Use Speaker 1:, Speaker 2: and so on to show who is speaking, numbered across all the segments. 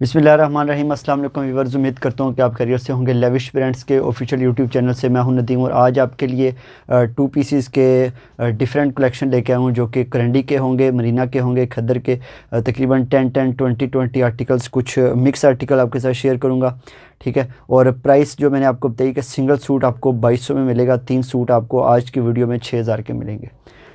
Speaker 1: बिसमीम असल उम्मीद करता हूँ कि आप करियर से होंगे लेविश ब्रांड्स के ऑफिशियल यूट्यूब चैनल से मैं हूँ नदीम और आज आपके लिए टू पीसीस के डिफरेंट कलेक्शन लेके आया हूँ जो कि करंडी के होंगे मरीना के होंगे खदर के तकरीबन ten ten twenty twenty articles कुछ मिक्स आर्टिकल आपके साथ शेयर करूँगा ठीक है और प्राइस जो मैंने आपको बताई कि सिंगल सूट आपको बाईस में मिलेगा तीन सूट आपको आज की वीडियो में छः के मिलेंगे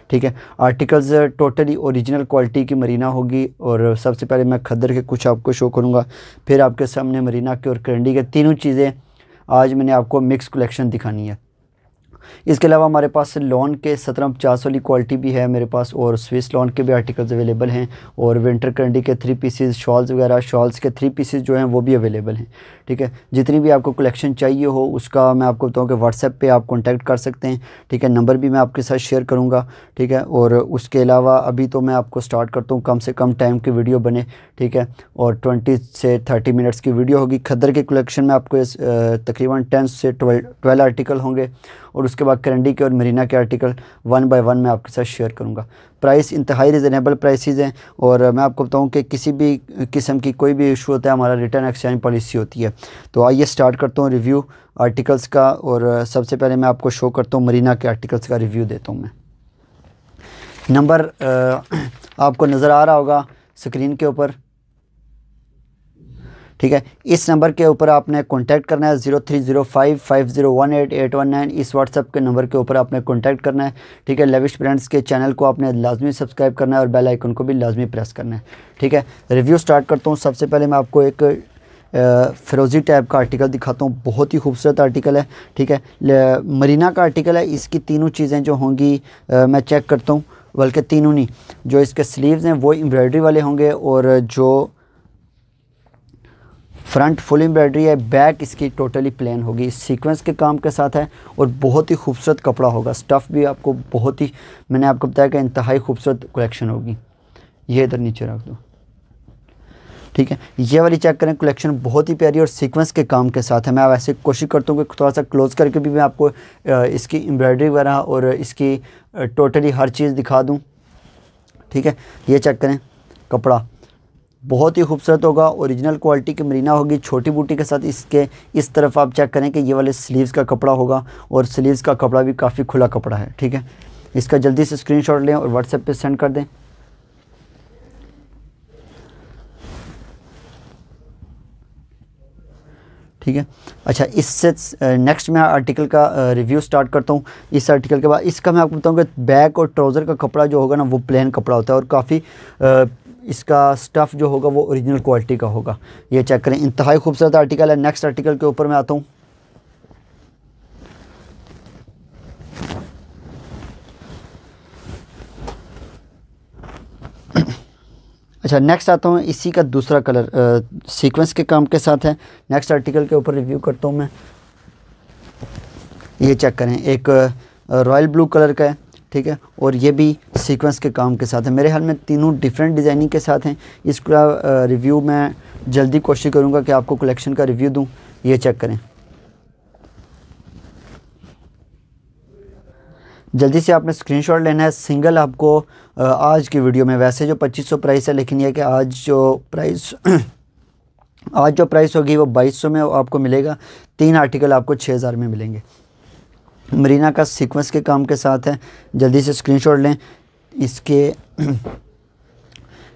Speaker 1: ठीक है आर्टिकल्स टोटली ओरिजिनल क्वालिटी की मरीना होगी और सबसे पहले मैं खद्दर के कुछ आपको शो करूँगा फिर आपके सामने मरीना के और करंडी के तीनों चीज़ें आज मैंने आपको मिक्स कलेक्शन दिखानी है इसके अलावा हमारे पास लॉन के सत्रह पचास वाली क्वालिटी भी है मेरे पास और स्विस लॉन के भी आर्टिकल्स अवेलेबल हैं और विंटर कंडी के थ्री पीसीज शॉल्स वगैरह शॉल्स के थ्री पीसेज जो हैं वो भी अवेलेबल हैं ठीक है जितनी भी आपको कलेक्शन चाहिए हो उसका मैं आपको बताऊँ कि व्हाट्सएप पर आप कॉन्टैक्ट कर सकते हैं ठीक है नंबर भी मैं आपके साथ शेयर करूँगा ठीक है और उसके अलावा अभी तो मैं आपको स्टार्ट करता हूँ कम से कम टाइम की वीडियो बने ठीक है और ट्वेंटी से थर्टी मिनट्स की वीडियो होगी खदर के कलेक्शन में आपको तकरीबन टेन से ट्वेल्व ट्वेल्व आर्टिकल होंगे और उसके बाद करंडी के और मरीना के आर्टिकल वन बाय वन मैं आपके साथ शेयर करूँगा प्राइस इंतहाई रिजनेबल प्राइसेज हैं और मैं आपको बताऊँ कि किसी भी किस्म की कोई भी इशू होता है हमारा रिटर्न एक्सचेंज पॉलिसी होती है तो आइए स्टार्ट करता हूँ रिव्यू आर्टिकल्स का और सबसे पहले मैं आपको शो करता हूँ मरीना के आर्टिकल्स का रिव्यू देता हूँ मैं नंबर आपको नज़र आ रहा होगा स्क्रीन के ऊपर ठीक है इस नंबर के ऊपर आपने कॉन्टैक्ट करना है zero three zero five five zero one eight eight one nine इस व्हाट्सअप के नंबर के ऊपर आपने कॉन्टैक्ट करना है ठीक है लेविश ब्रांड्स के चैनल को आपने लाजमी सब्सक्राइब करना है और बेल आइकन को भी लाजमी प्रेस करना है ठीक है रिव्यू स्टार्ट करता हूँ सबसे पहले मैं आपको एक फिरोज़ी टाइप का आर्टिकल दिखाता हूँ बहुत ही खूबसूरत आर्टिकल है ठीक है मरीना का आर्टिकल है इसकी तीनों चीज़ें जो होंगी मैं चेक करता हूँ बल्कि तीनों नहीं जो इसके स्लीव्स हैं वो एम्ब्रॉयडरी वाले होंगे और जो फ्रंट फुल एम्ब्रॉयडरी है बैक इसकी टोटली प्लेन होगी इस सीक्वेंस के काम के साथ है और बहुत ही खूबसूरत कपड़ा होगा स्टफ़ भी आपको बहुत ही मैंने आपको बताया कि इंतहाई खूबसूरत कलेक्शन होगी ये इधर नीचे रख दो ठीक है ये वाली चेक करें कलेक्शन बहुत ही प्यारी और सीक्वेंस के काम के साथ है मैं वैसे कोशिश करता हूँ कि थोड़ा सा क्लोज करके भी मैं आपको इसकी एम्ब्रॉयडरी वगैरह और इसकी टोटली हर चीज़ दिखा दूँ ठीक है ये चेक करें कपड़ा बहुत ही खूबसूरत होगा ओरिजिनल क्वालिटी की मरीना होगी छोटी बूटी के साथ इसके इस तरफ आप चेक करें कि ये वाले स्लीव्स का कपड़ा होगा और स्लीव्स का कपड़ा भी काफ़ी खुला कपड़ा है ठीक है इसका जल्दी से स्क्रीनशॉट लें और व्हाट्सएप पे सेंड कर दें ठीक है अच्छा इससे नेक्स्ट मैं आर्टिकल का रिव्यू स्टार्ट करता हूँ इस आर्टिकल के बाद इसका मैं आपको बताऊँगा बैक और ट्राउज़र का कपड़ा जो होगा ना वो प्लेन कपड़ा होता है और काफ़ी इसका स्टफ़ जो होगा वो ओरिजिनल क्वालिटी का होगा ये चेक करें इंतहाई खूबसूरत आर्टिकल है नेक्स्ट आर्टिकल के ऊपर मैं आता हूँ अच्छा नेक्स्ट आता हूँ इसी का दूसरा कलर सीक्वेंस के काम के साथ है नेक्स्ट आर्टिकल के ऊपर रिव्यू करता हूँ मैं ये चेक करें एक रॉयल ब्लू कलर का है ठीक है और ये भी सीक्वेंस के काम के साथ है मेरे ख्याल में तीनों डिफरेंट डिज़ाइनिंग के साथ हैं इसका रिव्यू मैं जल्दी कोशिश करूँगा कि आपको कलेक्शन का रिव्यू दूँ ये चेक करें जल्दी से आपने स्क्रीनशॉट लेना है सिंगल आपको आज की वीडियो में वैसे जो 2500 प्राइस है लेकिन यह कि आज जो प्राइस आज जो प्राइस होगी वो 2200 में आपको मिलेगा तीन आर्टिकल आपको 6000 में मिलेंगे मरीना का सीक्वेंस के काम के साथ है जल्दी से स्क्रीनशॉट लें इसके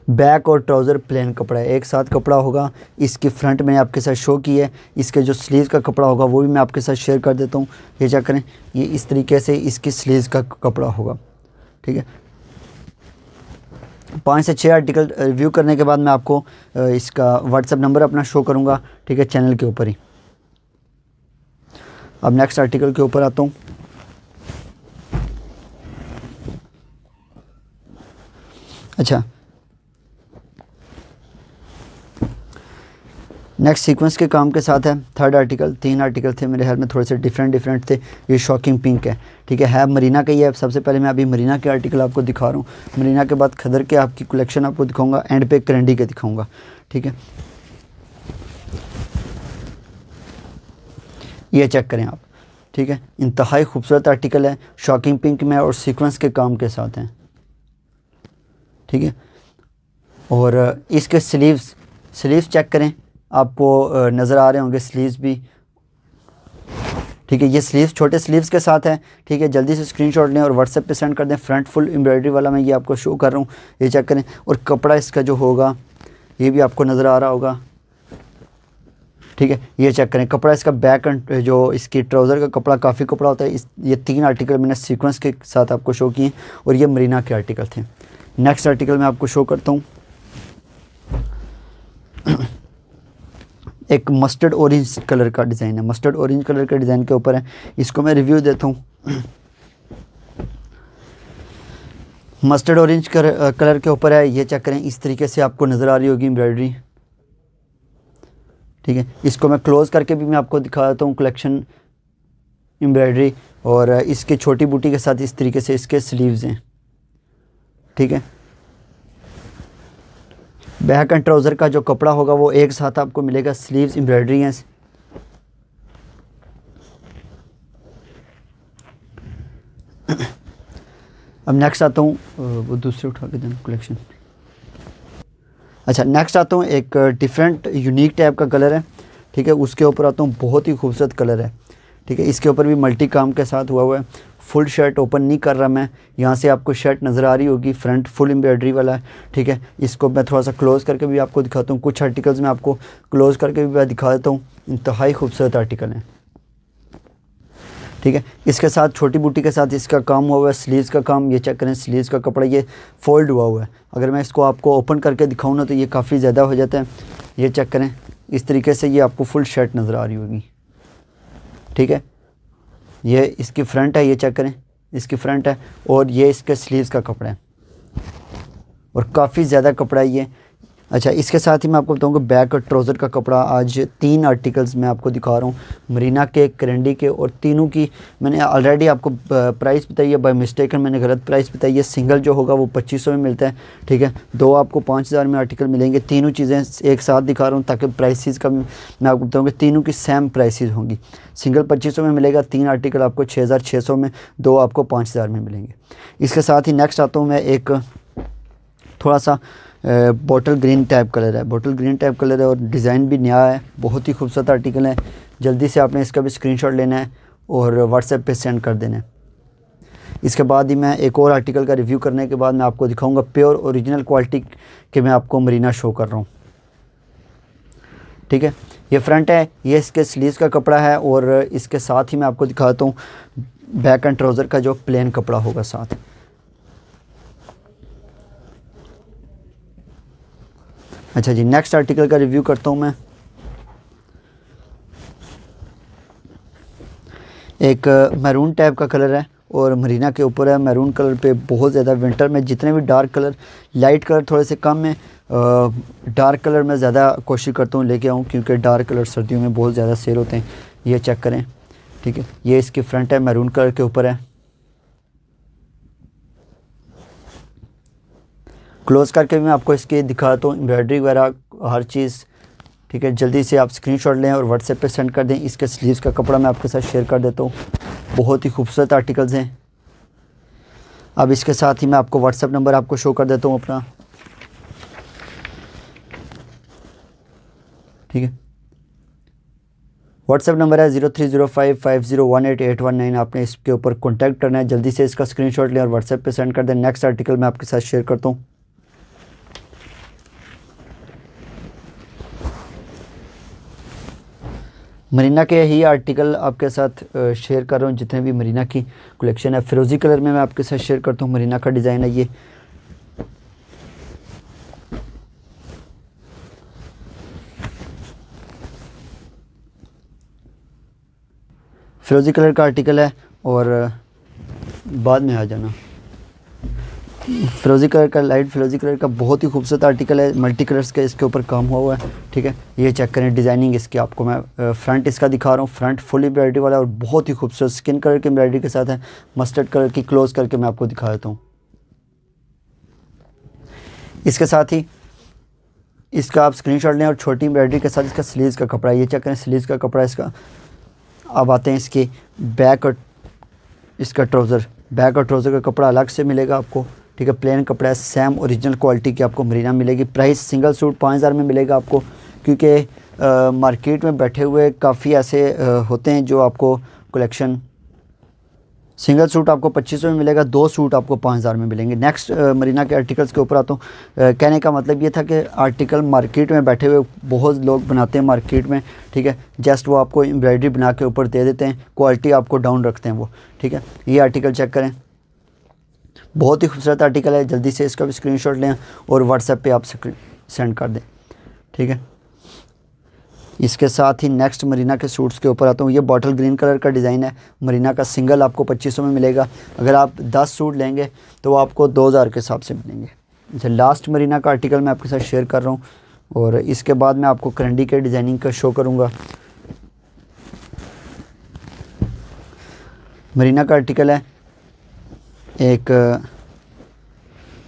Speaker 1: बैक और ट्राउज़र प्लेन कपड़ा है एक साथ कपड़ा होगा इसकी फ्रंट मैंने आपके साथ शो की है इसके जो स्लीव का कपड़ा होगा वो भी मैं आपके साथ शेयर कर देता हूँ ये चेक करें ये इस तरीके से इसकी स्लीव का कपड़ा होगा ठीक है पाँच से छः आर्टिकल रिव्यू करने के बाद मैं आपको इसका व्हाट्सअप नंबर अपना शो करूँगा ठीक है चैनल के ऊपर ही अब नेक्स्ट आर्टिकल के ऊपर आता हूँ अच्छा नेक्स्ट सीक्वेंस के काम के साथ है थर्ड आर्टिकल तीन आर्टिकल थे मेरे हाल में थोड़े से डिफरेंट डिफरेंट थे ये शॉकिंग पिंक है ठीक है है मरीना का ही है सबसे पहले मैं अभी मरीना के आर्टिकल आपको दिखा रहा हूँ मरीना के बाद खदर के आपकी कलेक्शन आपको दिखाऊंगा एंड पे करंडी के दिखाऊंगा ठीक है ये चेक करें आप ठीक है इंतहाई खूबसूरत आर्टिकल है शॉकिंग पिंक में और सीक्वेंस के काम के साथ हैं ठीक है और इसके स्लीव्स स्लीव्स चेक करें आपको नज़र आ रहे होंगे स्लीव्स भी ठीक है ये स्लीव्स छोटे स्लीव्स के साथ है ठीक है जल्दी से स्क्रीनशॉट लें और व्हाट्सएप पे सेंड कर दें फ्रंट फुल एम्ब्रॉयडरी वाला मैं ये आपको शो कर रहा हूँ ये चेक करें और कपड़ा इसका जो होगा ये भी आपको नज़र आ रहा होगा ठीक है ये चेक करें कपड़ा इसका बैक जो इसकी ट्राउज़र का कपड़ा काफ़ी कपड़ा होता है इस ये तीन आर्टिकल मैंने सीक्वेंस के साथ आपको शो किए और ये मरीना के आर्टिकल थे नेक्स्ट आर्टिकल में आपको शो करता हूँ एक मस्टर्ड ऑरेंज कलर का डिज़ाइन है मस्टर्ड ऑरेंज कलर के डिज़ाइन के ऊपर है इसको मैं रिव्यू देता हूँ मस्टर्ड ऑरेंज कलर के ऊपर है ये चेक करें इस तरीके से आपको नज़र आ रही होगी एम्ब्रॉयडरी ठीक है इसको मैं क्लोज़ करके भी मैं आपको दिखा देता हूँ कलेक्शन एम्ब्रॉयडरी और इसके छोटी बूटी के साथ इस तरीके से इसके स्लीव्स हैं ठीक है बैक एंड ट्राउज़र का जो कपड़ा होगा वो एक साथ आपको मिलेगा स्लीव्स एम्ब्रॉयडरी हैं अब नेक्स्ट आता हूँ वो दूसरे उठा के देना कलेक्शन अच्छा नेक्स्ट आता हूँ एक डिफरेंट यूनिक टाइप का कलर है ठीक है उसके ऊपर आता हूँ बहुत ही खूबसूरत कलर है ठीक है इसके ऊपर भी मल्टी काम के साथ हुआ हुआ है फुल शर्ट ओपन नहीं कर रहा मैं यहाँ से आपको शर्ट नज़र आ रही होगी फ्रंट फुल एम्ब्रॉयडरी वाला है ठीक है इसको मैं थोड़ा सा क्लोज़ करके भी आपको दिखाता हूँ कुछ आर्टिकल्स में आपको क्लोज़ करके भी मैं दिखा देता हूँ इंतहाई खूबसूरत आर्टिकल है ठीक है इसके साथ छोटी बूटी के साथ इसका काम हुआ हुआ है स्लीव्स का काम ये चेक करें स्लीव्स का कपड़ा ये फोल्ड हुआ हुआ है अगर मैं इसको आपको ओपन करके दिखाऊँ ना तो ये काफ़ी ज़्यादा हो जाता है ये चेक करें इस तरीके से ये आपको फुल शर्ट नज़र आ रही होगी ठीक है ये इसकी फ्रंट है ये चेक करें इसकी फ्रंट है और ये इसके स्लीव्स का कपड़ा है और काफ़ी ज़्यादा कपड़ा है ये अच्छा इसके साथ ही मैं आपको बताऊँगा बैक और ट्राउज़र का कपड़ा आज तीन आर्टिकल्स मैं आपको दिखा रहा हूँ मरीना के करंडी के और तीनों की मैंने ऑलरेडी आपको प्राइस बताई है बाई है मैंने गलत प्राइस बताई है सिंगल जो होगा वो पच्चीस में मिलता है ठीक है दो आपको पाँच हज़ार में आर्टिकल मिलेंगे तीनों चीज़ें एक साथ दिखा रहा हूँ ताकि प्राइसिस का मैं आपको बताऊँगा तीनों की सेम प्राइसिस होंगी सिंगल पच्चीस में मिलेगा तीन आर्टिकल आपको छः हज़ार छः सौ में दो आपको पाँच हज़ार में मिलेंगे इसके साथ ही नेक्स्ट आता हूँ मैं एक थोड़ा सा बॉटल ग्रीन टाइप कलर है बॉटल ग्रीन टाइप कलर है और डिज़ाइन भी नया है बहुत ही खूबसूरत आर्टिकल है जल्दी से आपने इसका भी स्क्रीनशॉट लेना है और व्हाट्सएप पे सेंड कर देना है इसके बाद ही मैं एक और आर्टिकल का रिव्यू करने के बाद मैं आपको दिखाऊंगा प्योर ओरिजिनल क्वालिटी के मैं आपको मरीना शो कर रहा हूँ ठीक है ये फ्रंट है ये इसके स्लीव का कपड़ा है और इसके साथ ही मैं आपको दिखाता हूँ बैक एंड ट्राउज़र का जो प्लेन कपड़ा होगा साथ अच्छा जी नेक्स्ट आर्टिकल का रिव्यू करता हूँ मैं एक मैरून टाइप का कलर है और मरीना के ऊपर है मैरून कलर पे बहुत ज़्यादा विंटर में जितने भी डार्क कलर लाइट कलर थोड़े से कम है डार्क कलर में ज़्यादा कोशिश करता हूँ लेके आऊँ क्योंकि डार्क कलर सर्दियों में बहुत ज़्यादा सेल होते हैं ये चेक करें ठीक है ये इसकी फ्रंट है मैरून कलर के ऊपर है क्लोज़ करके भी मैं आपको इसकी दिखाता तो, हूँ एम्ब्रॉयडरी वगैरह हर चीज़ ठीक है जल्दी से आप स्क्रीनशॉट लें और व्हाट्सएप पे सेंड कर दें इसके स्लीव्स का कपड़ा मैं आपके साथ शेयर कर देता हूँ बहुत ही खूबसूरत आर्टिकल्स हैं अब इसके साथ ही मैं आपको व्हाट्सएप नंबर आपको शो कर देता हूँ अपना ठीक है व्हाट्सएप नंबर है zero three zero five five zero one eight eight one nine आपने इसके ऊपर कॉन्टैक्ट करना है जल्दी से इसका स्क्रीनशॉट लें और व्हाट्सएप पे सेंड कर दें नेक्स्ट आर्टिकल मैं आपके साथ शेयर करता हूँ मरीना के ही आर्टिकल आपके साथ शेयर कर रहा हूँ जितने भी मरीना की कलेक्शन है फिरोज़ी कलर में मैं आपके साथ शेयर करता हूँ मरीना का डिज़ाइन है ये फिरोज़ी कलर का आर्टिकल है और बाद में आ जाना फिरोजी कलर का लाइट फिरोजी कलर का बहुत ही खूबसूरत आर्टिकल है मल्टी कलर्स का इसके ऊपर काम हुआ हुआ है ठीक है ये चेक करें डिज़ाइनिंग इसकी आपको मैं फ्रंट इसका दिखा रहा हूँ फ्रंट फुल एम्ब्रायड्री वाला और बहुत ही खूबसूरत स्किन कलर की एम्ब्रायड्री के साथ है मस्टर्ड कलर की क्लोज करके मैं आपको दिखा देता हूँ इसके साथ ही इसका आप शॉट लें और छोटी एम्ब्रायड्री के साथ इसका स्लीव का कपड़ा है ये चेक करें स्लीव का कपड़ा इसका अब आते हैं इसके बैक और इसका ट्राउज़र बैक और ट्राउज़र का कपड़ा अलग से मिलेगा आपको ठीक है प्लेन कपड़ा है सेम ओरिजिनल क्वालिटी की आपको मरीना मिलेगी प्राइस सिंगल सूट पाँच हज़ार में मिलेगा आपको क्योंकि मार्केट में बैठे हुए काफ़ी ऐसे आ, होते हैं जो आपको कलेक्शन सिंगल सूट आपको पच्चीस सौ में मिलेगा दो सूट आपको पाँच हज़ार में मिलेंगे नेक्स्ट मरीना के आर्टिकल्स के ऊपर आता हूँ कहने का मतलब ये था कि आर्टिकल मार्केट में बैठे हुए बहुत लोग बनाते हैं मार्केट में ठीक है जस्ट वो आपको एम्ब्रॉयडरी बना के ऊपर दे देते हैं क्वालिटी आपको डाउन रखते हैं वो ठीक है ये आर्टिकल चेक करें बहुत ही खूबसूरत आर्टिकल है जल्दी से इसका भी शॉट लें और व्हाट्सएप पर आप सेंड कर दें ठीक है इसके साथ ही नेक्स्ट मरीना के सूट्स के ऊपर आता हूँ ये बॉटल ग्रीन कलर का डिज़ाइन है मरीना का सिंगल आपको पच्चीस में मिलेगा अगर आप दस सूट लेंगे तो वो आपको दो हज़ार के हिसाब से मिलेंगे अच्छा लास्ट मरीना का आर्टिकल मैं आपके साथ शेयर कर रहा हूँ और इसके बाद मैं आपको करंडी के डिज़ाइनिंग का शो करूँगा मरीना का आर्टिकल है एक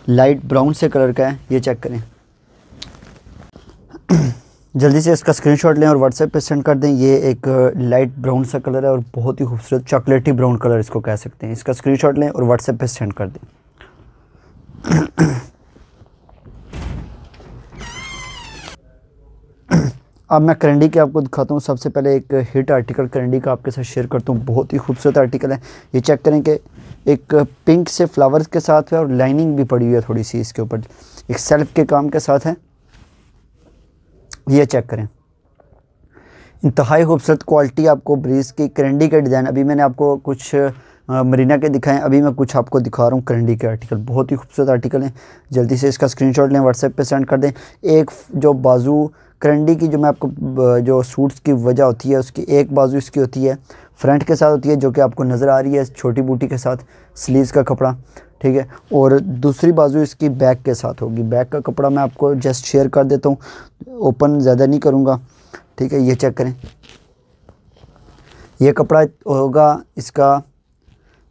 Speaker 1: लाइट ब्राउन से कलर का है ये चेक करें जल्दी से इसका स्क्रीनशॉट लें और व्हाट्सएप पे सेंड कर दें ये एक लाइट ब्राउन सा कलर है और बहुत ही खूबसूरत चॉकलेटी ब्राउन कलर इसको कह सकते हैं इसका स्क्रीनशॉट लें और व्हाट्सएप पे सेंड कर दें अब मैं करंडी के आपको दिखाता हूँ सबसे पहले एक हिट आर्टिकल करंडी का आपके साथ शेयर करता हूँ बहुत ही खूबसूरत आर्टिकल है ये चेक करें कि एक पिंक से फ्लावर्स के साथ है और लाइनिंग भी पड़ी हुई है थोड़ी सी इसके ऊपर एक सेल्फ के काम के साथ है ये चेक करें इंतहाई खूबसूरत क्वालिटी आपको ब्रीज की करेंडी का डिज़ाइन अभी मैंने आपको कुछ मरीना के दिखाएं अभी मैं कुछ आपको दिखा रहा हूँ करंडी के आर्टिकल बहुत ही खूबसूरत आर्टिकल हैं जल्दी से इसका स्क्रीनशॉट लें व्हाट्सएप पे सेंड कर दें एक जो बाजू करंडी की जो मैं आपको जो सूट्स की वजह होती है उसकी एक बाजू इसकी होती है फ्रंट के साथ होती है जो कि आपको नज़र आ रही है छोटी बूटी के साथ स्लीव्स का कपड़ा ठीक है और दूसरी बाजू इसकी बैक के साथ होगी बैक का कपड़ा मैं आपको जस्ट शेयर कर देता हूँ ओपन ज़्यादा नहीं करूँगा ठीक है ये चेक करें यह कपड़ा होगा इसका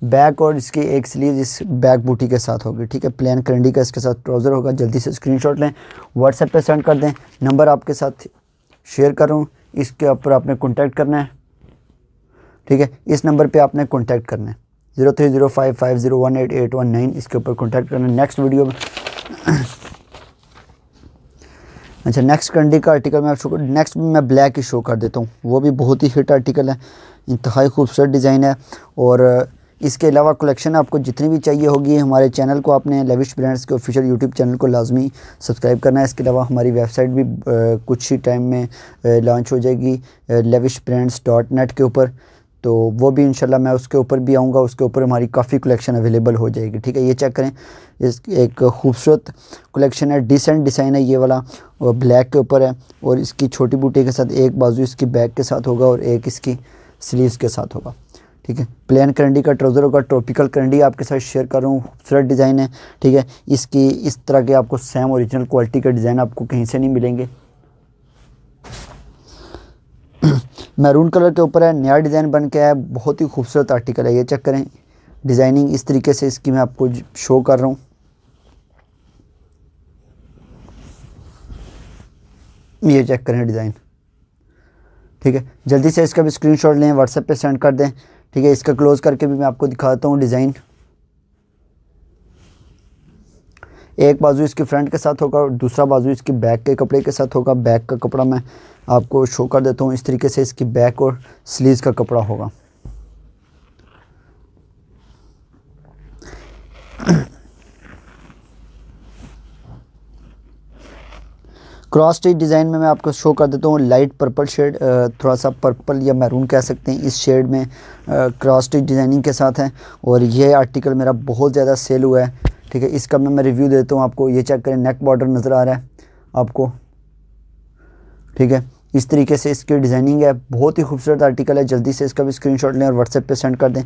Speaker 1: बैक और इसकी एक स्लीव इस बैक बूटी के साथ होगी ठीक है प्लेन करंडी का इसके साथ ट्राउज़र होगा जल्दी से स्क्रीनशॉट लें व्हाट्सएप पे सेंड कर दें नंबर आपके साथ शेयर करूँ इसके ऊपर आपने कॉन्टैक्ट करना है ठीक है इस नंबर पे आपने कॉन्टैक्ट करना है zero three zero five five zero one eight eight one nine इसके ऊपर कॉन्टैक्ट करना है नेक्स्ट वीडियो में अच्छा नेक्स्ट कंडी का आर्टिकल मैं आपको नेक्स्ट में मैं ब्लैक ही शो कर देता हूँ वो भी बहुत ही हिट आर्टिकल है इंतहाई खूबसूरत डिज़ाइन है और इसके अलावा कलेक्शन आपको जितनी भी चाहिए होगी हमारे चैनल को आपने लविश ब्रांड्स के ऑफिशियल यूट्यूब चैनल को लाजमी सब्सक्राइब करना है इसके अलावा हमारी वेबसाइट भी कुछ ही टाइम में लॉन्च हो जाएगी लविश ब्रांड्स डॉट नेट के ऊपर तो वो भी इंशाल्लाह मैं उसके ऊपर भी आऊँगा उसके ऊपर हमारी काफ़ी कलेक्शन अवेलेबल हो जाएगी ठीक है ये चेक करें इस एक खूबसूरत कलेक्शन है डिसेंट डिज़ाइन है ये वाला और ब्लैक के ऊपर है और इसकी छोटी बूटी के साथ एक बाजू इसकी बैक के साथ होगा और एक इसकी स्लीव्स के साथ होगा ठीक है प्लेन करंडी का ट्राउज़र होगा ट्रॉपिकल करंडी आपके साथ शेयर कर रहा हूँ खूबसूरत डिज़ाइन है ठीक है इसकी इस तरह के आपको सेम ओरिजिनल क्वालिटी का डिज़ाइन आपको कहीं से नहीं मिलेंगे मैरून कलर के ऊपर है नया डिज़ाइन बन के आया है बहुत ही खूबसूरत आर्टिकल है ये चेक करें डिज़ाइनिंग इस तरीके से इसकी मैं आपको शो कर रहा हूँ ये चेक करें डिज़ाइन ठीक है जल्दी से इसका भी स्क्रीनशॉट लें व्हाट्सएप पे सेंड कर दें ठीक है इसका क्लोज करके भी मैं आपको दिखाता हूँ डिज़ाइन एक बाजू इसके फ्रंट के साथ होगा और दूसरा बाजू इसके बैक के कपड़े के साथ होगा बैक का कपड़ा मैं आपको शो कर देता हूँ इस तरीके से इसकी बैक और स्लीव का कपड़ा होगा क्रॉस स्टिच डिज़ाइन में मैं आपको शो कर देता हूँ लाइट पर्पल शेड थोड़ा सा पर्पल या मैरून कह सकते हैं इस शेड में क्रॉस स्टिच डिज़ाइनिंग के साथ है और ये आर्टिकल मेरा बहुत ज़्यादा सेल हुआ है ठीक है इसका मैं मैं रिव्यू देता हूँ आपको ये चेक करें नेक बॉर्डर नज़र आ रहा है आपको ठीक है इस तरीके से इसकी डिज़ाइनिंग है बहुत ही खूबसूरत आर्टिकल है जल्दी से इसका भी स्क्रीनशॉट लें और व्हाट्सएप पे सेंड कर दें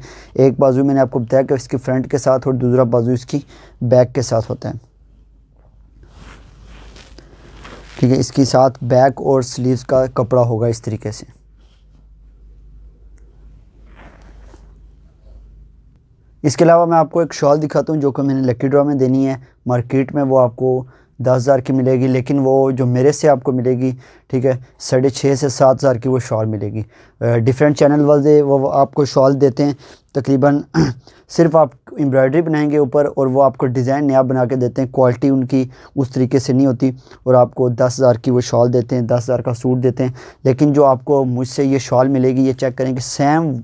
Speaker 1: एक बाजू मैंने आपको बताया कि इसकी फ्रंट के साथ और दूसरा बाजू इसकी बैक के साथ होता है ठीक है इसके साथ बैक और स्लीव्स का कपड़ा होगा इस तरीके से इसके अलावा मैं आपको एक शॉल दिखाता हूँ जो कि मैंने लकी ड्रॉ में देनी है मार्केट में वो आपको दस हज़ार की मिलेगी लेकिन वो जो मेरे से आपको मिलेगी ठीक है साढ़े छः से सात हज़ार की वो शॉल मिलेगी डिफरेंट चैनल वाले वो आपको शॉल देते हैं तकरीबन सिर्फ आप एम्ब्रॉयडरी बनाएंगे ऊपर और वो आपको डिज़ाइन नया बना के देते हैं क्वालिटी उनकी उस तरीके से नहीं होती और आपको दस हज़ार की वो शॉल देते हैं दस हज़ार का सूट देते हैं लेकिन जो आपको मुझसे ये शॉल मिलेगी ये चेक करें कि सेम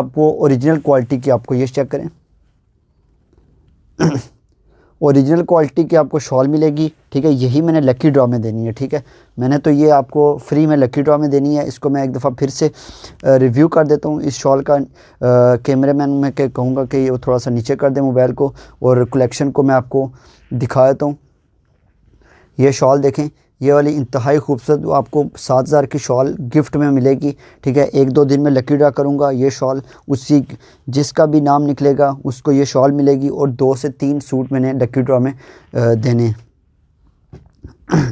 Speaker 1: आपको ओरिजिनल क्वालिटी की आपको ये चेक करें ओरिजिनल क्वालिटी की आपको शॉल मिलेगी ठीक है यही मैंने लकी ड्रॉ में देनी है ठीक है मैंने तो ये आपको फ्री में लकी ड्रॉ में देनी है इसको मैं एक दफ़ा फिर से रिव्यू कर देता हूँ इस शॉल का कैमरे मैन मैं कहूँगा कि वो थोड़ा सा नीचे कर दें मोबाइल को और कलेक्शन को मैं आपको दिखा देता हूँ ये शॉल देखें ये वाली इंतहाई खूबसूरत आपको सात हज़ार की शॉल गिफ्ट में मिलेगी ठीक है एक दो दिन में लकी ड्रा करूँगा ये शॉल उसी जिसका भी नाम निकलेगा उसको ये शॉल मिलेगी और दो से तीन सूट मैंने लकी ड्रा में देने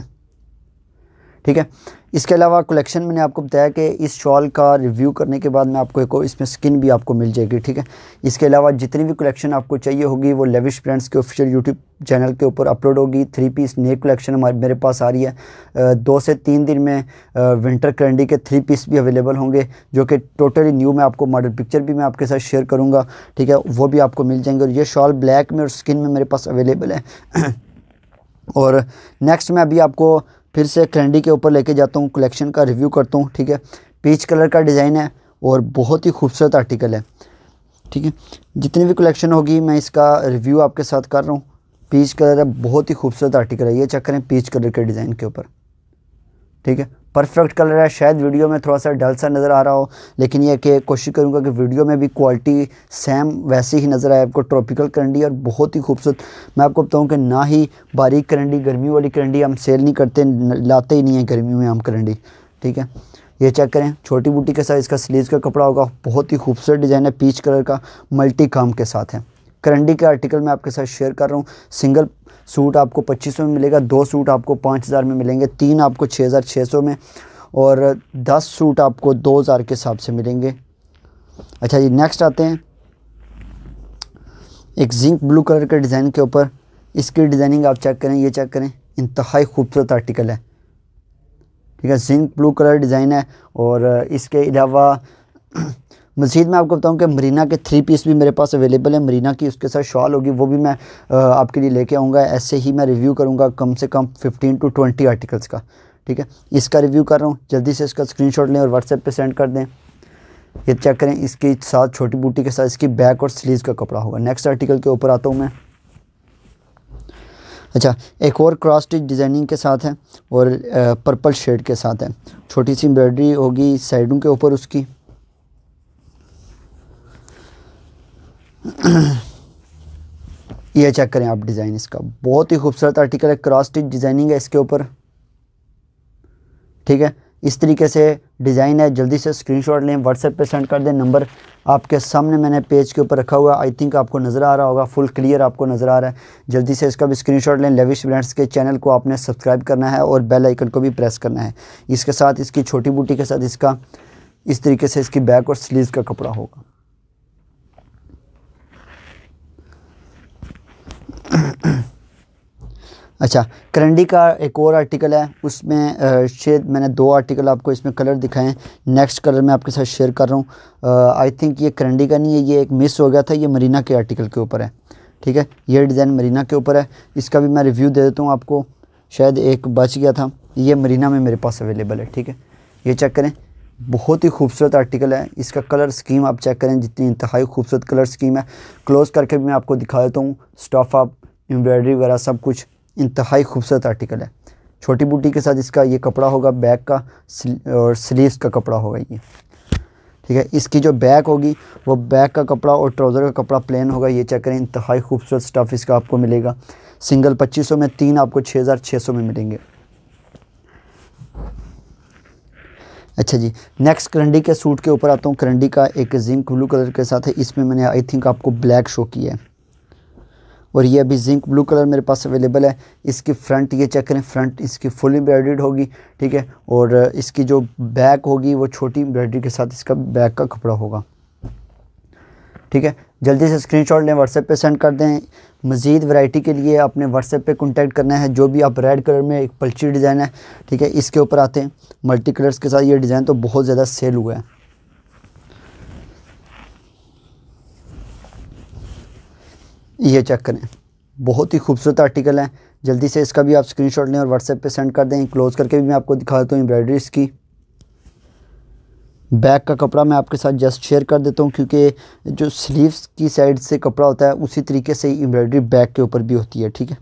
Speaker 1: ठीक है इसके अलावा कलेक्शन मैंने आपको बताया कि इस शॉल का रिव्यू करने के बाद मैं आपको एक और इसमें स्किन भी आपको मिल जाएगी ठीक है इसके अलावा जितनी भी कलेक्शन आपको चाहिए होगी वो लेविश ब्रांड्स के ऑफिशियल यूट्यूब चैनल के ऊपर अपलोड होगी थ्री पीस नए कलेक्शन हमारे मेरे पास आ रही है दो से तीन दिन में विंटर क्रेंडी के थ्री पीस भी अवेलेबल होंगे जो कि टोटली न्यू मैं आपको मॉडल पिक्चर भी मैं आपके साथ शेयर करूँगा ठीक है वो भी आपको मिल जाएंगे और ये शॉल ब्लैक में और स्किन में मेरे पास अवेलेबल है और नेक्स्ट मैं अभी आपको फिर से कैंडी के ऊपर लेके जाता हूँ कलेक्शन का रिव्यू करता हूँ ठीक है पीच कलर का डिज़ाइन है और बहुत ही खूबसूरत आर्टिकल है ठीक है जितनी भी कलेक्शन होगी मैं इसका रिव्यू आपके साथ कर रहा हूँ पीच कलर है बहुत ही खूबसूरत आर्टिकल है ये चक्कर है पीच कलर के डिज़ाइन के ऊपर ठीक है परफेक्ट कलर है शायद वीडियो में थोड़ा सा डल सा नज़र आ रहा हो लेकिन यह कि कोशिश करूँगा कि वीडियो में भी क्वालिटी सेम वैसी ही नज़र आए आपको ट्रॉपिकल करंडी और बहुत ही खूबसूरत मैं आपको बताऊँ कि ना ही बारीक करंडी गर्मी वाली करंडी हम सेल नहीं करते लाते ही नहीं है गर्मी में हम करंडी ठीक है ये चेक करें छोटी बूटी के साथ इसका स्लीव का कपड़ा होगा बहुत ही खूबसूरत डिज़ाइन है पीच कलर का मल्टी काम के साथ है करंडी के आर्टिकल मैं आपके साथ शेयर कर रहा हूँ सिंगल सूट आपको पच्चीस में मिलेगा दो सूट आपको पाँच हज़ार में मिलेंगे तीन आपको छः हज़ार छः सौ में और दस सूट आपको दो हज़ार के हिसाब से मिलेंगे अच्छा जी नेक्स्ट आते हैं एक जिंक ब्लू कलर के डिज़ाइन के ऊपर इसकी डिज़ाइनिंग आप चेक करें ये चेक करें इंतहाई खूबसूरत आर्टिकल है ठीक है जिंक ब्लू कलर डिज़ाइन है और इसके अलावा मज़ीद मैं आपको बताऊँ कि मरीना के थ्री पीस भी मेरे पास अवेलेबल है मरीना की उसके साथ शॉल होगी वो भी मैं आपके लिए लेके आऊँगा ऐसे ही मैं रिव्यू करूँगा कम से कम फिफ्टीन टू ट्वेंटी आर्टिकल्स का ठीक है इसका रिव्यू कर रहा हूँ जल्दी से इसका शॉट लें और व्हाट्सएप पर सेंड कर दें ये चेक करें इसके साथ छोटी बूटी के साथ इसकी बैक और स्लीव का कपड़ा होगा नेक्स्ट आर्टिकल के ऊपर आता हूँ मैं अच्छा एक और क्रॉस स्टिच डिज़ाइनिंग के साथ है और पर्पल शेड के साथ है छोटी सी एम्ब्रॉयडरी होगी साइडों के ऊपर उसकी ये चेक करें आप डिज़ाइन इसका बहुत ही खूबसूरत आर्टिकल है क्रॉस स्टिच डिज़ाइनिंग है इसके ऊपर ठीक है इस तरीके से डिज़ाइन है जल्दी से स्क्रीनशॉट लें व्हाट्सएप पे सेंड कर दें नंबर आपके सामने मैंने पेज के ऊपर रखा हुआ है आई थिंक आपको नज़र आ रहा होगा फुल क्लियर आपको नज़र आ रहा है जल्दी से इसका भी स्क्रीनशॉट लें लेविश ब्रांड्स के चैनल को आपने सब्सक्राइब करना है और बेल आइकन को भी प्रेस करना है इसके साथ इसकी छोटी बूटी के साथ इसका इस तरीके से इसकी बैक और स्लीव का कपड़ा होगा अच्छा करंडी का एक और आर्टिकल है उसमें शेयर मैंने दो आर्टिकल आपको इसमें कलर दिखाए हैं नेक्स्ट कलर मैं आपके साथ शेयर कर रहा हूँ आई थिंक ये करंडी का नहीं है ये एक मिस हो गया था ये मरीना के आर्टिकल के ऊपर है ठीक है ये डिज़ाइन मरीना के ऊपर है इसका भी मैं रिव्यू दे देता हूँ आपको शायद एक बच गया था ये मरीना में मेरे पास अवेलेबल है ठीक है ये चेक करें बहुत ही खूबसूरत आर्टिकल है इसका कलर स्कीम आप चेक करें जितनी इंतहाई खूबसूरत कलर स्कीम है क्लोज़ करके भी मैं आपको दिखा देता हूँ स्टॉफ आप एम्ब्रॉयडरी वगैरह सब कुछ इंतहाई खूबसूरत आर्टिकल है छोटी बूटी के साथ इसका ये कपड़ा होगा बैक का और स्लीव्स का कपड़ा होगा ये ठीक है इसकी जो बैक होगी वो बैक का कपड़ा और ट्राउज़र का कपड़ा प्लेन होगा ये चेक करें इंतहाई खूबसूरत स्टफ़ इसका आपको मिलेगा सिंगल सौ में तीन आपको सौ में मिलेंगे अच्छा जी नेक्स्ट करंडी के सूट के ऊपर आता हूँ करंडी का एक जिंक ब्लू कलर के साथ है इसमें मैंने आई थिंक आपको ब्लैक शो किया है और ये अभी जिंक ब्लू कलर मेरे पास अवेलेबल है इसकी फ्रंट ये चेक करें फ्रंट इसकी फुल एम्ब्रॉयड होगी ठीक है और इसकी जो बैक होगी वो छोटी एम्ब्रॉयडरी के साथ इसका बैक का कपड़ा होगा ठीक है जल्दी से स्क्रीनशॉट लें व्हाट्सएप पे सेंड कर दें मज़ीद वैरायटी के लिए आपने व्हाट्सएप पे कॉन्टैक्ट करना है जो भी आप रेड कलर में एक पल्ची डिज़ाइन है ठीक है इसके ऊपर आते हैं मल्टी कलर्स के साथ ये डिज़ाइन तो बहुत ज़्यादा सेल हुआ है ये चेक करें बहुत ही खूबसूरत आर्टिकल है जल्दी से इसका भी आप स्क्रीनशॉट लें और व्हाट्सएप पे सेंड कर दें क्लोज़ करके भी मैं आपको दिखा देता हूँ एम्ब्रॉयडरी इसकी बैक का कपड़ा मैं आपके साथ जस्ट शेयर कर देता हूँ क्योंकि जो स्लीव्स की साइड से कपड़ा होता है उसी तरीके से एम्ब्रॉयडरी बैक के ऊपर भी होती है ठीक है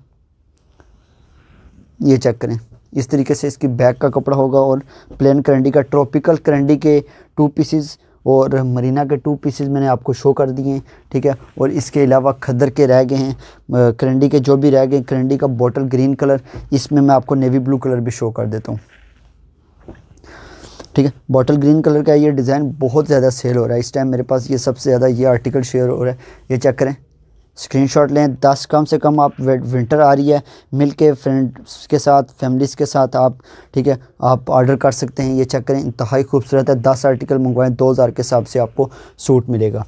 Speaker 1: ये चेक करें इस तरीके से इसकी बैक का कपड़ा होगा और प्लेन करंडी का ट्रॉपिकल करंडी के टू पीसीज़ और मरीना के टू पीसेज मैंने आपको शो कर दिए हैं ठीक है और इसके अलावा खदर के रह गए हैं करंडी के जो भी रह गए करंडी का बॉटल ग्रीन कलर इसमें मैं आपको नेवी ब्लू कलर भी शो कर देता हूँ ठीक है बॉटल ग्रीन कलर का ये डिज़ाइन बहुत ज़्यादा सेल हो रहा है इस टाइम मेरे पास ये सबसे ज़्यादा ये आर्टिकल शेयर हो रहा है ये चेक करें स्क्रीनशॉट लें दस कम से कम आप विंटर आ रही है मिल के फ्रेंड्स के साथ फैमिलीज़ के साथ आप ठीक है आप ऑर्डर कर सकते हैं ये चेक करें इंतहाई खूबसूरत है दस आर्टिकल मंगवाएं दो हज़ार के हिसाब से आपको सूट मिलेगा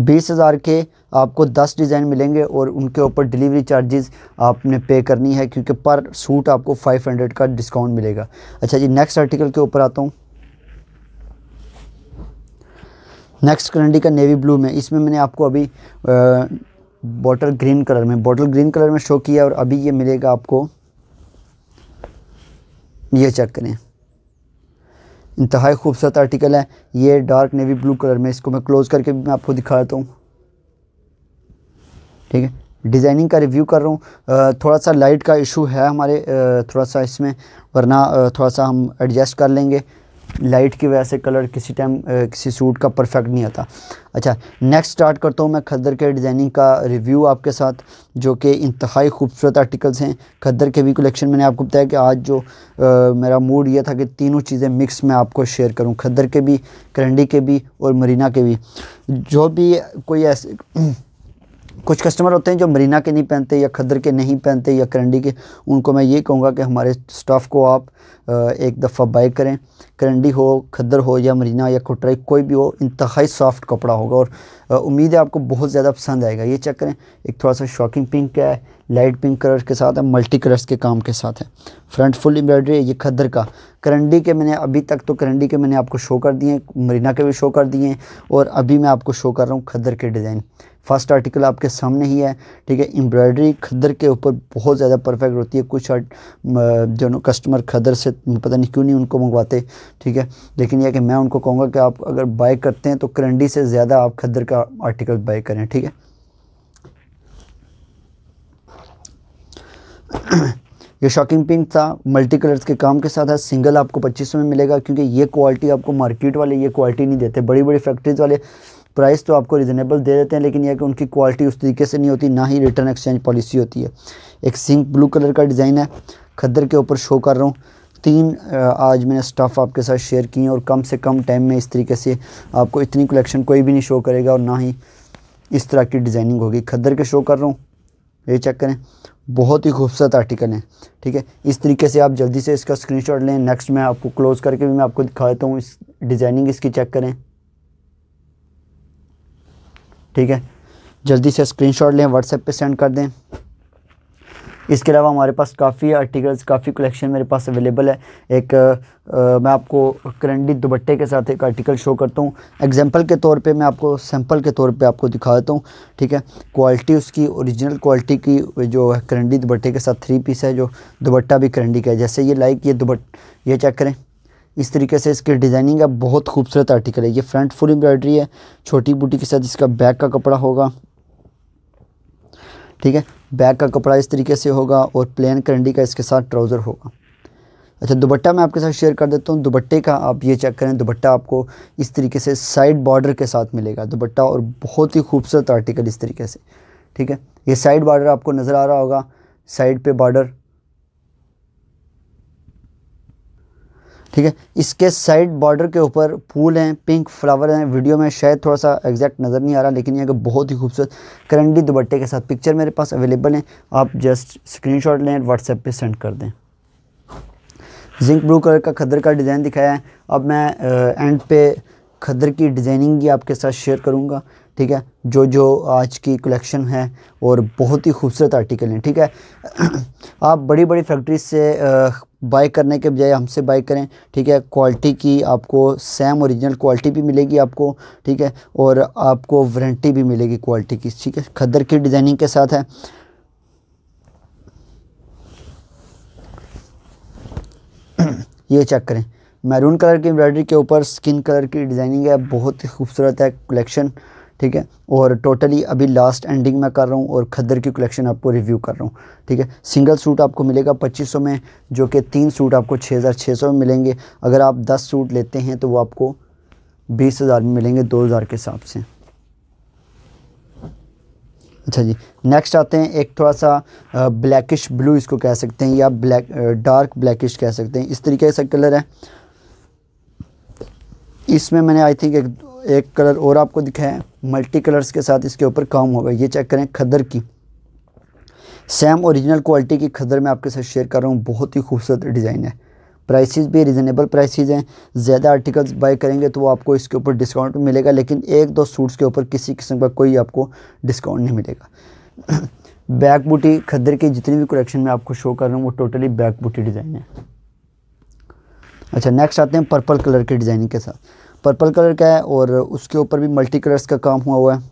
Speaker 1: बीस हज़ार के आपको दस डिज़ाइन मिलेंगे और उनके ऊपर डिलीवरी चार्जेस आपने पे करनी है क्योंकि पर सूट आपको फाइव हंड्रेड का डिस्काउंट मिलेगा अच्छा जी नेक्स्ट आर्टिकल के ऊपर आता हूँ नेक्स्ट कलंडी का नेवी ब्लू में इसमें मैंने आपको अभी बॉटल ग्रीन कलर में बॉटल ग्रीन कलर में शो किया और अभी ये मिलेगा आपको ये चेक करें इंतहाई खूबसूरत आर्टिकल है ये डार्क नेवी ब्लू कलर में इसको मैं क्लोज़ करके भी मैं आपको दिखा देता हूँ ठीक है डिज़ाइनिंग का रिव्यू कर रहा हूँ थोड़ा सा लाइट का इशू है हमारे थोड़ा सा इसमें वरना थोड़ा सा हम एडजस्ट कर लेंगे लाइट की वजह से कलर किसी टाइम किसी सूट का परफेक्ट नहीं आता अच्छा नेक्स्ट स्टार्ट करता हूँ मैं खद्दर के डिज़ाइनिंग का रिव्यू आपके साथ जो कि इंतहाई खूबसूरत आर्टिकल्स हैं खद्दर के भी कलेक्शन मैंने आपको बताया कि आज जो आ, मेरा मूड ये था कि तीनों चीज़ें मिक्स मैं आपको शेयर करूँ खद्दर के भी करंडी के भी और मरीना के भी जो भी कोई ऐसे कुछ कस्टमर होते हैं जो मरीना के नहीं पहनते या खदर के नहीं पहनते या करंडी के उनको मैं ये कहूँगा कि हमारे स्टाफ को आप एक दफ़ा बाई करें करंडी हो खदर हो या मरीना या कुटराई कोई भी हो इंतहाई सॉफ्ट कपड़ा होगा और उम्मीद है आपको बहुत ज़्यादा पसंद आएगा ये चेक करें एक थोड़ा सा शॉकिंग पिंक है लाइट पिंक कलर के साथ है मल्टी कलर्स के काम के साथ है फ्रंट फुल एम्ब्रॉयडरी है ये खदर का करंडी के मैंने अभी तक तो करंडी के मैंने आपको शो कर दिए मरीना के भी शो कर दिए और अभी मैं आपको शो कर रहा हूँ खदर के डिज़ाइन फर्स्ट आर्टिकल आपके सामने ही है ठीक है एम्ब्रॉयडरी खदर के ऊपर बहुत ज़्यादा परफेक्ट होती है कुछ जो नो कस्टमर खदर से पता नहीं क्यों नहीं उनको मंगवाते ठीक है लेकिन यह कि मैं उनको कहूँगा कि आप अगर बाय करते हैं तो करंडी से ज़्यादा आप खदर का आर्टिकल बाई करें ठीक है ये शॉकिंग पिंक था मल्टी कलर्स के काम के साथ है सिंगल आपको पच्चीस में मिलेगा क्योंकि ये क्वालिटी आपको मार्केट वाले ये क्वालिटी नहीं देते बड़ी बड़ी फैक्ट्रीज वाले प्राइस तो आपको रिजनेबल दे देते हैं लेकिन यह कि उनकी क्वालिटी उस तरीके से नहीं होती ना ही रिटर्न एक्सचेंज पॉलिसी होती है एक सिंक ब्लू कलर का डिज़ाइन है खद्दर के ऊपर शो कर रहा हूँ तीन आज मैंने स्टफ़ आपके साथ शेयर किए और कम से कम टाइम में इस तरीके से आपको इतनी कलेक्शन कोई भी नहीं शो करेगा और ना ही इस तरह की डिज़ाइनिंग होगी खद्दर के शो कर रहा हूँ ये चेक करें बहुत ही खूबसूरत आर्टिकल है ठीक है इस तरीके से आप जल्दी से इसका स्क्रीनशॉट लें नेक्स्ट मैं आपको क्लोज़ करके भी मैं आपको दिखा देता हूँ इस डिज़ाइनिंग इसकी चेक करें ठीक है जल्दी से स्क्रीनशॉट लें व्हाट्सएप पे सेंड कर दें इसके अलावा हमारे पास काफ़ी आर्टिकल्स काफ़ी कलेक्शन मेरे पास अवेलेबल है एक आ, मैं आपको करंडी दुपट्टे के साथ एक आर्टिकल शो करता हूँ एग्जांपल के तौर पे मैं आपको सैंपल के तौर पे आपको दिखा देता हूँ ठीक है क्वालिटी उसकी ओरिजिनल क्वालिटी की जो है करंडी दुपट्टे के साथ थ्री पीस है जो दुबट्टा भी करंडी का है जैसे ये लाइक ये दुबट ये चेक करें इस तरीके से इसकी डिज़ाइनिंग है बहुत खूबसूरत आर्टिकल है ये फ्रंट फुल एम्ब्रॉयडरी है छोटी बूटी के साथ इसका बैक का कपड़ा होगा ठीक है बैक का कपड़ा इस तरीके से होगा और प्लेन करंडी का इसके साथ ट्राउज़र होगा अच्छा दुपट्टा मैं आपके साथ शेयर कर देता हूँ दुपट्टे का आप ये चेक करें दुपट्टा आपको इस तरीके से साइड बॉर्डर के साथ मिलेगा दुबट्टा और बहुत ही खूबसूरत आर्टिकल इस तरीके से ठीक है ये साइड बॉर्डर आपको नज़र आ रहा होगा साइड पे बॉर्डर ठीक है इसके साइड बॉर्डर के ऊपर फूल हैं पिंक फ्लावर हैं वीडियो में शायद थोड़ा सा एग्जैक्ट नज़र नहीं आ रहा लेकिन यह कि बहुत ही खूबसूरत करंडी दुपट्टे के साथ पिक्चर मेरे पास अवेलेबल है आप जस्ट स्क्रीनशॉट लें व्हाट्सएप पे सेंड कर दें जिंक ब्लू कलर का खदर का डिज़ाइन दिखाया है अब मैं एंड uh, पे खदर की डिज़ाइनिंग भी आपके साथ शेयर करूँगा ठीक है जो जो आज की कलेक्शन है और बहुत ही खूबसूरत आर्टिकल हैं ठीक है आप बड़ी बड़ी फैक्ट्री से uh, बाय करने के बजाय हमसे बाय करें ठीक है क्वालिटी की आपको सेम ओरिजिनल क्वालिटी भी मिलेगी आपको ठीक है और आपको वारंटी भी मिलेगी क्वालिटी की ठीक है खद्दर की डिज़ाइनिंग के साथ है ये चेक करें मैरून कलर की एम्ब्रॉयडरी के ऊपर स्किन कलर की डिज़ाइनिंग है बहुत ही खूबसूरत है कलेक्शन ठीक है और टोटली अभी लास्ट एंडिंग में कर रहा हूँ और खद्दर की कलेक्शन आपको रिव्यू कर रहा हूँ ठीक है सिंगल सूट आपको मिलेगा 2500 में जो कि तीन सूट आपको 6600 में मिलेंगे अगर आप 10 सूट लेते हैं तो वो आपको 20000 में मिलेंगे 2000 के हिसाब से अच्छा जी नेक्स्ट आते हैं एक थोड़ा सा ब्लैकिश ब्लू इसको कह सकते हैं या ब्लैक डार्क ब्लैकिश कह सकते हैं इस तरीके से कलर है इसमें मैंने आई थिंक एक एक कलर और आपको दिखाएं मल्टी कलर्स के साथ इसके ऊपर काम होगा ये चेक करें खदर की सेम ओरिजिनल क्वालिटी की खदर मैं आपके साथ शेयर कर रहा हूँ बहुत ही खूबसूरत डिज़ाइन है प्राइसेस भी रिजनेबल प्राइसेस हैं ज़्यादा आर्टिकल्स बाय करेंगे तो आपको इसके ऊपर डिस्काउंट भी मिलेगा लेकिन एक दो सूट्स के ऊपर किसी किस्म का कोई आपको डिस्काउंट नहीं मिलेगा बैक बूटी खदर की जितनी भी कलेक्शन में आपको शो कर रहा हूँ वो टोटली बैक बूटी डिज़ाइन है अच्छा नेक्स्ट आते हैं पर्पल कलर के डिज़ाइनिंग के साथ पर्पल कलर का है और उसके ऊपर भी मल्टी कलर्स का काम हुआ हुआ है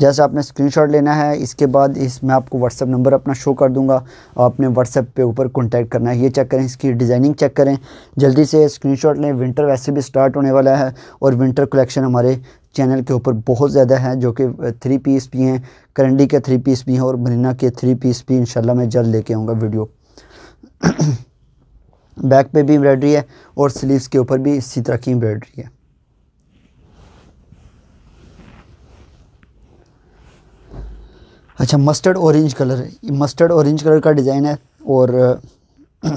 Speaker 1: जैसे आपने स्क्रीनशॉट लेना है इसके बाद इस मैं आपको व्हाट्सअप नंबर अपना शो कर दूंगा आपने व्हाट्सअप पे ऊपर कॉन्टैक्ट करना है ये चेक करें इसकी डिज़ाइनिंग चेक करें जल्दी से स्क्रीनशॉट लें विंटर वैसे भी स्टार्ट होने वाला है और विंटर कलेक्शन हमारे चैनल के ऊपर बहुत ज़्यादा है जो कि थ्री पीस भी हैं करंडी के थ्री पीस भी हैं और मरीना के थ्री पीस भी इन मैं जल्द लेके आऊँगा वीडियो बैक पे भी एम्ब्रॉयडरी है और स्लीव्स के ऊपर भी इसी तरह की एम्ब्रॉयडरी है अच्छा मस्टर्ड ऑरेंज कलर है मस्टर्ड ऑरेंज कलर का डिज़ाइन है और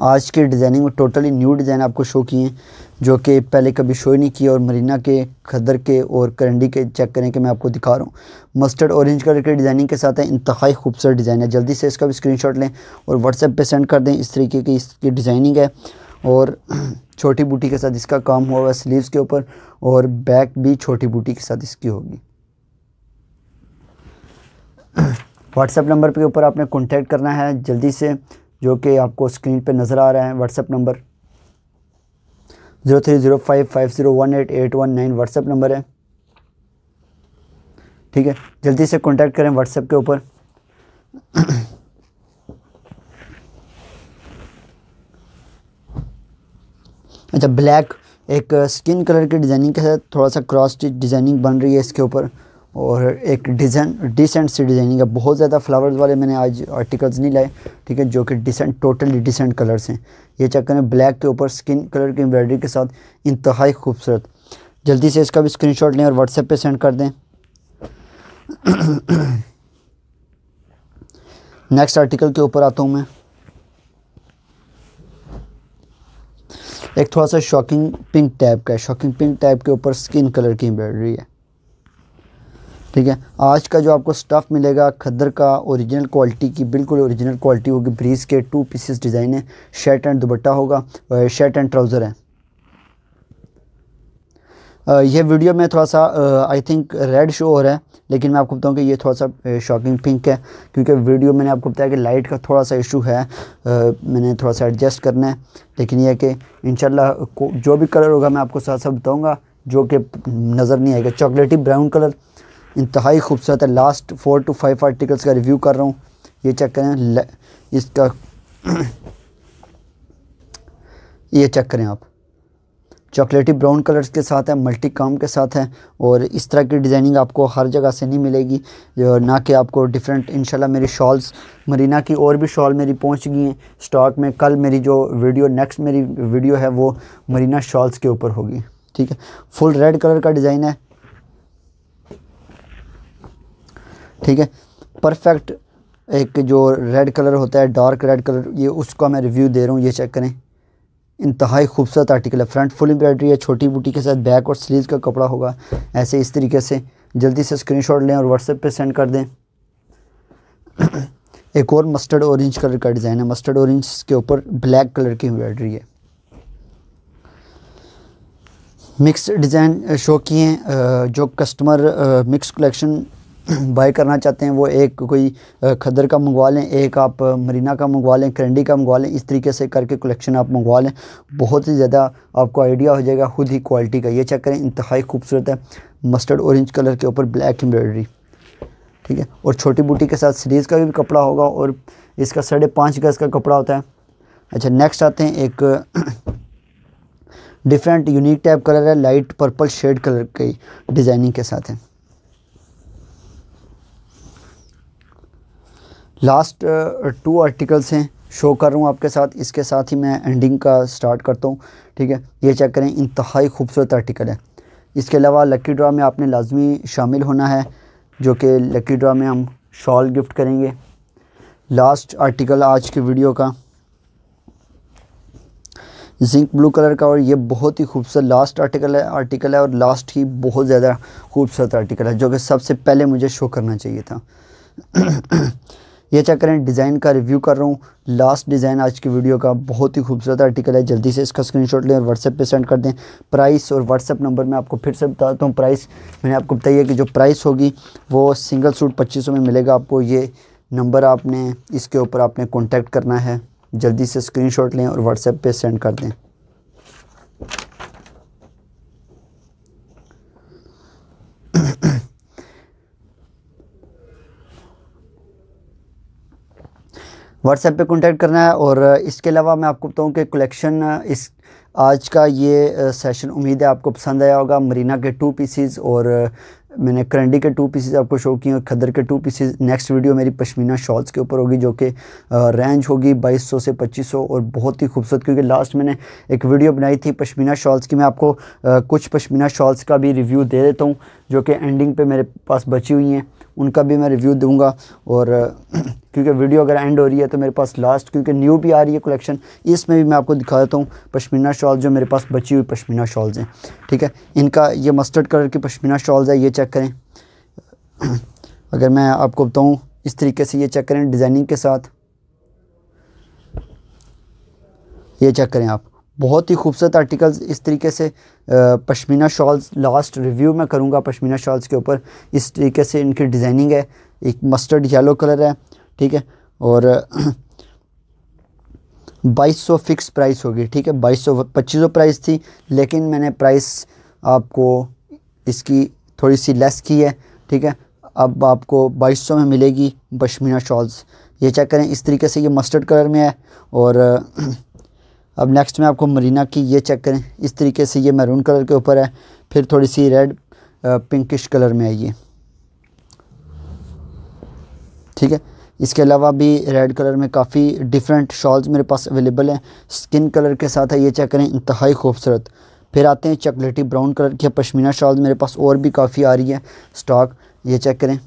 Speaker 1: आज की डिज़ाइनिंग में टोटली न्यू डिज़ाइन आपको शो किए हैं जो कि पहले कभी शो ही नहीं किया और मरीना के खदर के और करंडी के चेक करें कि मैं आपको दिखा रहा हूँ मस्टर्ड ऑरेंज कलर के डिज़ाइनिंग के साथ है इंतहाई खूबसूरत डिज़ाइन है जल्दी से इसका भी स्क्रीनशॉट लें और व्हाट्सएप पे सेंड कर दें इस तरीके की इसकी डिज़ाइनिंग है और छोटी बूटी के साथ इसका काम हुआ हुआ स्लीव्स के ऊपर और बैक भी छोटी बूटी के साथ इसकी होगी व्हाट्सएप नंबर के ऊपर आपने कॉन्टेक्ट करना है जल्दी से जो कि आपको स्क्रीन पर नज़र आ रहा है WhatsApp number zero three zero five five zero one eight eight one nine WhatsApp number है ठीक है जल्दी से कांटेक्ट करें व्हाट्सएप के ऊपर अच्छा ब्लैक एक स्किन कलर की डिज़ाइनिंग के साथ थोड़ा सा क्रॉस डिज़ाइनिंग बन रही है इसके ऊपर और एक डिज़ाइन डिसेंट डिजाइनिंग है बहुत ज़्यादा फ्लावर्स वाले मैंने आज आर्टिकल्स नहीं लाए ठीक है जो कि डिसेंट टोटली डिसेंट कलर्स हैं ये चेक करें ब्लैक के ऊपर स्किन कलर की एम्ब्रॉयडरी के साथ इंतहाई खूबसूरत जल्दी से इसका भी स्क्रीनशॉट लें और व्हाट्सएप पे सेंड कर दें नेक्स्ट आर्टिकल के ऊपर आता हूँ मैं एक थोड़ा सा शॉकिंग पिंक टाइप का है शॉकिंग पिंक टाइप के ऊपर स्किन कलर की एम्ब्रॉयडरी है ठीक है आज का जो आपको स्टफ़ मिलेगा खद्दर का ओरिजिनल क्वालिटी की बिल्कुल ओरिजिनल क्वालिटी होगी ब्रीज के टू पीसेस डिज़ाइन है शर्ट एंड दुबट्टा होगा शर्ट एंड ट्राउज़र है यह वीडियो में थोड़ा सा आई थिंक रेड शो हो रहा है लेकिन मैं आपको बताऊं कि ये थोड़ा सा शॉकिंग पिंक है क्योंकि वीडियो मैंने आपको बताया कि लाइट का थोड़ा सा इशू है आ, मैंने थोड़ा सा एडजस्ट करना है लेकिन यह कि इन जो भी कलर होगा मैं आपको साथ साथ बताऊँगा जो कि नज़र नहीं आएगा चॉकलेटी ब्राउन कलर इंतहाई खूबसूरत है last four to five articles का रिव्यू कर रहा हूँ ये चेक करें इसका ये चेक करें आप चॉकलेटी ब्राउन कलर्स के साथ है मल्टी काम के साथ है और इस तरह की डिज़ाइनिंग आपको हर जगह से नहीं मिलेगी जो ना कि आपको डिफरेंट इंशाल्लाह मेरी शॉल्स मरीना की और भी शॉल मेरी पहुंच गई हैं स्टॉक में कल मेरी जो वीडियो नेक्स्ट मेरी वीडियो है वो मरीना शॉल्स के ऊपर होगी ठीक है फुल रेड कलर का डिज़ाइन है ठीक है परफेक्ट एक जो रेड कलर होता है डार्क रेड कलर ये उसका मैं रिव्यू दे रहा हूँ ये चेक करें इंतहाई खूबसूरत आर्टिकल है फ्रंट फुल एम्ब्रॉयडरी है छोटी बूटी के साथ बैक और स्लीव का कपड़ा होगा ऐसे इस तरीके से जल्दी से स्क्रीनशॉट लें और व्हाट्सएप पे सेंड कर दें एक और मस्टर्ड ऑरेंज कलर का डिज़ाइन है मस्टर्ड ऑरेंज के ऊपर ब्लैक कलर की एम्ब्रॉयडरी है मिक्स डिज़ाइन शो किए जो कस्टमर मिक्स कलेक्शन बाय करना चाहते हैं वो एक कोई खदर का मंगवा लें एक आप मरीना का मंगवा लें करंडी का मंगवा लें इस तरीके से करके कलेक्शन आप मंगवा लें बहुत ही ज़्यादा आपको आइडिया हो जाएगा खुद ही क्वालिटी का ये चेक करें इंतहाई खूबसूरत है मस्टर्ड औरेंज कलर के ऊपर ब्लैक एम्ब्रॉयडरी ठीक है और छोटी बूटी के साथ सीरीज़ का भी कपड़ा होगा और इसका साढ़े पाँच गज़ का कपड़ा होता है अच्छा नेक्स्ट आते हैं एक डिफरेंट यूनिक टाइप कलर है लाइट पर्पल शेड कलर की डिज़ाइनिंग के साथ है लास्ट टू आर्टिकल्स हैं शो कर रहा हूँ आपके साथ इसके साथ ही मैं एंडिंग का स्टार्ट करता हूँ ठीक है ये चेक करें इंतहाई खूबसूरत आर्टिकल है इसके अलावा लकी ड्रा में आपने लाजमी शामिल होना है जो कि लकी ड्रा में हम शॉल गिफ्ट करेंगे लास्ट आर्टिकल आज की वीडियो का जिंक ब्लू कलर का और ये बहुत ही खूबसूरत लास्ट आर्टिकल है आर्टिकल है और लास्ट ही बहुत ज़्यादा खूबसूरत आर्टिकल है जो कि सबसे पहले मुझे शो करना चाहिए था ये चेक करें डिज़ाइन का रिव्यू कर रहा हूँ लास्ट डिज़ाइन आज की वीडियो का बहुत ही खूबसूरत आर्टिकल है जल्दी से इसका स्क्रीनशॉट लें और व्हाट्सएप पे सेंड कर दें प्राइस और व्हाट्सएप नंबर मैं आपको फिर से बताता हूँ प्राइस मैंने आपको बताइए कि जो प्राइस होगी वो सिंगल सूट पच्चीस में मिलेगा आपको ये नंबर आपने इसके ऊपर आपने कॉन्टैक्ट करना है जल्दी से स्क्रीन लें और व्हाट्सएप पर सेंड कर दें व्हाट्सएप पे कॉन्टैक्ट करना है और इसके अलावा मैं आपको बताऊँ कि कलेक्शन इस आज का ये सेशन उम्मीद है आपको पसंद आया होगा मरीना के टू पीसीज और मैंने करंडी के टू पीसीज आपको शो किए और खदर के टू पीसीज नेक्स्ट वीडियो मेरी पश्मीना शॉल्स के ऊपर होगी जो कि रेंज होगी 2200 से 2500 और बहुत ही खूबसूरत क्योंकि लास्ट मैंने एक वीडियो बनाई थी पश्मीना शॉल्स की मैं आपको कुछ पश्मीना शॉल्स का भी रिव्यू दे देता हूँ जो कि एंडिंग पे मेरे पास बची हुई हैं उनका भी मैं रिव्यू दूंगा और क्योंकि वीडियो अगर एंड हो रही है तो मेरे पास लास्ट क्योंकि न्यू भी आ रही है कलेक्शन इसमें भी मैं आपको दिखा देता हूँ पश्मीना शॉल जो मेरे पास बची हुई पश्मीना शॉल्स हैं ठीक है इनका ये मस्टर्ड कलर की पश्मीना शॉल्स है ये चेक करें अगर मैं आपको बताऊँ इस तरीके से ये चेक करें डिज़ाइनिंग के साथ ये चेक करें आप बहुत ही खूबसूरत आर्टिकल्स इस तरीके से पश्मीना शॉल्स लास्ट रिव्यू मैं करूँगा पश्मीना शॉल्स के ऊपर इस तरीके से इनकी डिज़ाइनिंग है एक मस्टर्ड येलो कलर है ठीक है और बाईस सौ फिक्स प्राइस होगी ठीक है बाईस सौ पच्चीस सौ प्राइस थी लेकिन मैंने प्राइस आपको इसकी थोड़ी सी लेस की है ठीक है अब आपको बाईस सौ में मिलेगी पशमीना शॉल्स ये चेक करें इस तरीके से ये मस्टर्ड कलर में है और अब नेक्स्ट में आपको मरीना की ये चेक करें इस तरीके से ये मैरून कलर के ऊपर है फिर थोड़ी सी रेड पिंकिश कलर में है ठीक है इसके अलावा भी रेड कलर में काफ़ी डिफरेंट शॉल्स मेरे पास अवेलेबल हैं स्किन कलर के साथ है ये चेक करें इंतहाई खूबसूरत फिर आते हैं चॉकलेटी ब्राउन कलर के पशमीना शॉल मेरे पास और भी काफ़ी आ रही है स्टॉक ये चेक करें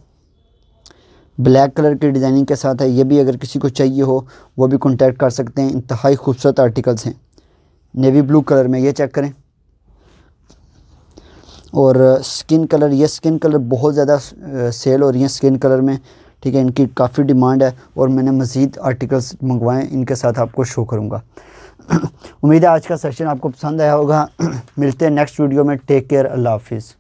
Speaker 1: ब्लैक कलर की डिज़ाइनिंग के साथ है ये भी अगर किसी को चाहिए हो वो भी कॉन्टैक्ट कर सकते हैं इंतहाई खूबसूरत आर्टिकल्स हैं नेवी ब्लू कलर में ये चेक करें और स्किन कलर ये स्किन कलर बहुत ज़्यादा सेल हो रही है स्किन कलर में ठीक है इनकी काफ़ी डिमांड है और मैंने मज़ीद आर्टिकल्स मंगवाएं इनके साथ आपको शो करूँगा उम्मीद है आज का सेशन आपको पसंद आया होगा मिलते हैं नेक्स्ट वीडियो में टेक केयर अल्लाह हाफिज़